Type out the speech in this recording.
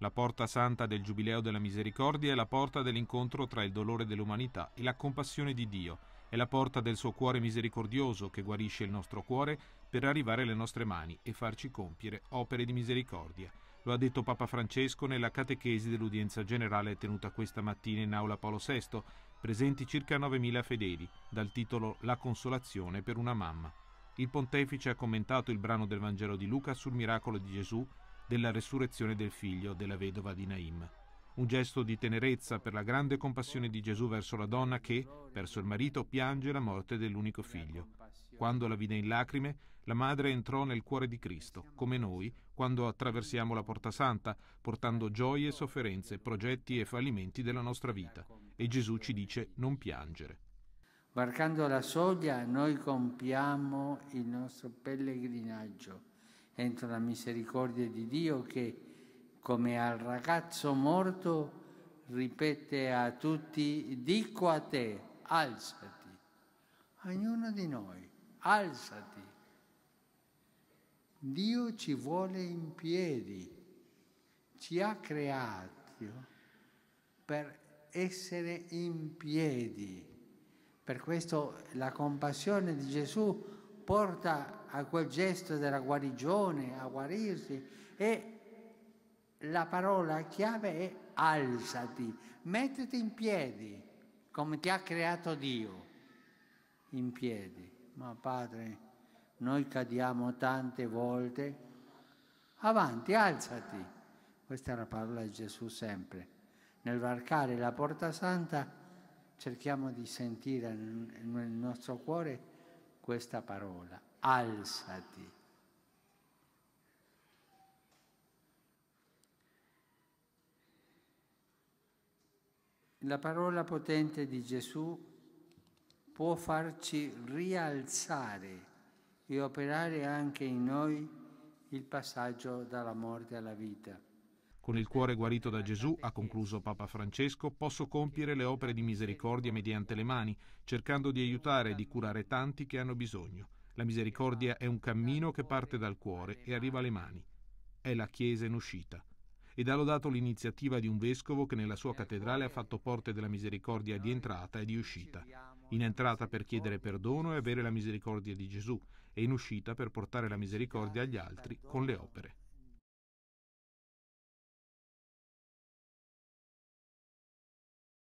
La porta santa del Giubileo della Misericordia è la porta dell'incontro tra il dolore dell'umanità e la compassione di Dio, è la porta del suo cuore misericordioso che guarisce il nostro cuore per arrivare alle nostre mani e farci compiere opere di misericordia. Lo ha detto Papa Francesco nella catechesi dell'udienza generale tenuta questa mattina in aula Paolo VI, presenti circa 9.000 fedeli, dal titolo La consolazione per una mamma. Il pontefice ha commentato il brano del Vangelo di Luca sul miracolo di Gesù della resurrezione del figlio della vedova di Naim. Un gesto di tenerezza per la grande compassione di Gesù verso la donna che, verso il marito, piange la morte dell'unico figlio. Quando la vide in lacrime, la madre entrò nel cuore di Cristo, come noi quando attraversiamo la Porta Santa, portando gioie, sofferenze, progetti e fallimenti della nostra vita. E Gesù ci dice non piangere. Varcando la soglia noi compiamo il nostro pellegrinaggio entro la misericordia di Dio che, come al ragazzo morto, ripete a tutti, dico a te, alzati, ognuno di noi, alzati. Dio ci vuole in piedi, ci ha creati per essere in piedi. Per questo la compassione di Gesù porta a quel gesto della guarigione, a guarirsi e la parola chiave è alzati, mettiti in piedi come ti ha creato Dio, in piedi. Ma Padre, noi cadiamo tante volte, avanti, alzati. Questa è la parola di Gesù sempre. Nel varcare la porta santa cerchiamo di sentire nel nostro cuore questa parola alzati. La parola potente di Gesù può farci rialzare e operare anche in noi il passaggio dalla morte alla vita. Con il cuore guarito da Gesù, ha concluso Papa Francesco, posso compiere le opere di misericordia mediante le mani, cercando di aiutare e di curare tanti che hanno bisogno. La misericordia è un cammino che parte dal cuore e arriva alle mani. È la Chiesa in uscita. Ed ha lodato l'iniziativa di un vescovo che nella sua cattedrale ha fatto porte della misericordia di entrata e di uscita. In entrata per chiedere perdono e avere la misericordia di Gesù, e in uscita per portare la misericordia agli altri con le opere.